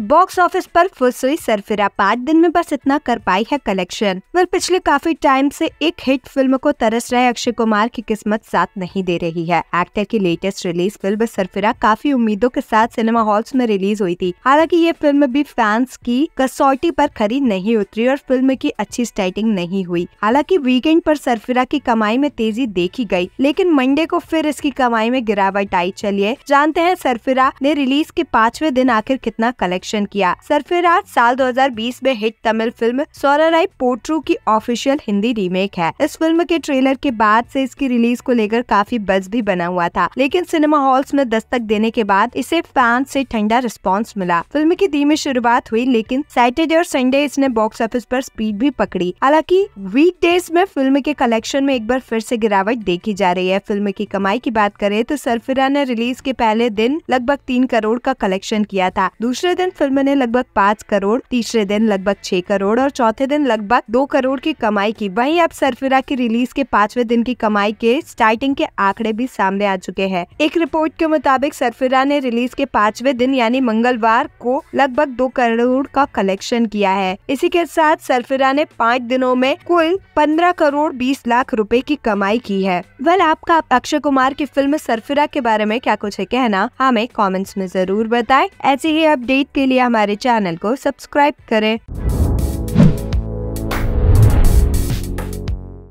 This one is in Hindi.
बॉक्स ऑफिस पर फुस हुई सरफिरा पाँच दिन में बस इतना कर पाई है कलेक्शन वह पिछले काफी टाइम से एक हिट फिल्म को तरस रहे अक्षय कुमार की किस्मत साथ नहीं दे रही है एक्टर की लेटेस्ट रिलीज फिल्म सरफिरा काफी उम्मीदों के साथ सिनेमा हॉल्स में रिलीज हुई थी हालांकि ये फिल्म भी फैंस की कसौटी पर खरी नहीं उतरी और फिल्म की अच्छी स्टार्टिंग नहीं हुई हालांकि वीकेंड पर सरफिरा की कमाई में तेजी देखी गयी लेकिन मंडे को फिर इसकी कमाई में गिरावट आई चलिए जानते हैं सरफिरा ने रिलीज के पांचवे दिन आखिर कितना कलेक्शन डायरेक्शन किया सरफेराज साल 2020 में हिट तमिल फिल्म सोराराई पोट्रू की ऑफिशियल हिंदी रीमेक है इस फिल्म के ट्रेलर के बाद से इसकी रिलीज को लेकर काफी बज भी बना हुआ था लेकिन सिनेमा हॉल्स में दस्तक देने के बाद इसे फैंस से ठंडा रिस्पॉन्स मिला फिल्म की धीमी शुरुआत हुई लेकिन सैटरडे और संडे इसने बॉक्स ऑफिस आरोप स्पीड भी पकड़ी हालांकि वीक डेज में फिल्म के कलेक्शन में एक बार फिर ऐसी गिरावट देखी जा रही है फिल्म की कमाई की बात करें तो सरफिरा ने रिलीज के पहले दिन लगभग तीन करोड़ का कलेक्शन किया था दूसरे दिन फिल्म ने लगभग पाँच करोड़ तीसरे दिन लगभग छह करोड़ और चौथे दिन लगभग दो करोड़ की कमाई की वहीं अब सरफिरा की रिलीज के पांचवे दिन की कमाई के स्टार्टिंग के आंकड़े भी सामने आ चुके हैं एक रिपोर्ट के मुताबिक सरफिरा ने रिलीज के पांचवे दिन यानी मंगलवार को लगभग दो करोड़ का कलेक्शन किया है इसी के साथ सरफिरा ने पाँच दिनों में कुल पंद्रह करोड़ बीस लाख रूपए की कमाई की है वेल आपका अक्षय कुमार की फिल्म सरफिरा के बारे में क्या कुछ है कहना हमें कॉमेंट्स में जरूर बताए ऐसे ही अपडेट के लिए हमारे चैनल को सब्सक्राइब करें